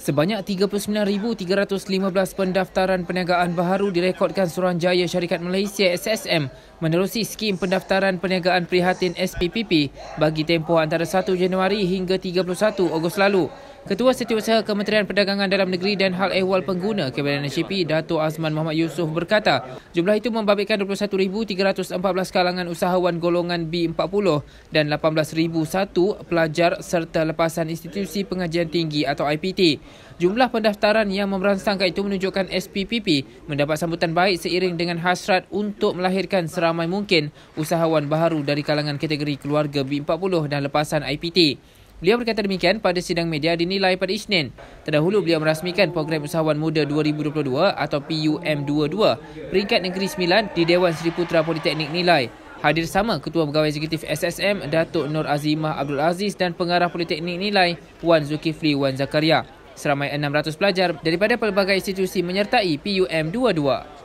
Sebanyak 39,315 pendaftaran perniagaan baharu direkodkan Suruhanjaya Syarikat Malaysia SSM menerusi skim pendaftaran perniagaan prihatin SPPP bagi tempoh antara 1 Januari hingga 31 Ogos lalu. Ketua Setiausaha Kementerian Perdagangan Dalam Negeri dan Hal Ehwal Pengguna Kebadan NCP Dato Azman Muhammad Yusof berkata, jumlah itu membabitkan 21,314 kalangan usahawan golongan B40 dan 18,001 pelajar serta lepasan institusi pengajian tinggi atau IPT. Jumlah pendaftaran yang memberansangka itu menunjukkan SPPP mendapat sambutan baik seiring dengan hasrat untuk melahirkan seramai mungkin usahawan baru dari kalangan kategori keluarga B40 dan lepasan IPT. Beliau berkata demikian pada sidang media dinilai pada Isnin. Terdahulu beliau merasmikan Program Usahawan Muda 2022 atau PUM22 peringkat Negeri Sembilan di Dewan Seri Putra Politeknik Nilai. Hadir sama Ketua Pegawai Eksekutif SSM Datuk Nur Azimah Abdul Aziz dan Pengarah Politeknik Nilai Wan Zulkifli Wan Zakaria. Seramai 600 pelajar daripada pelbagai institusi menyertai PUM22.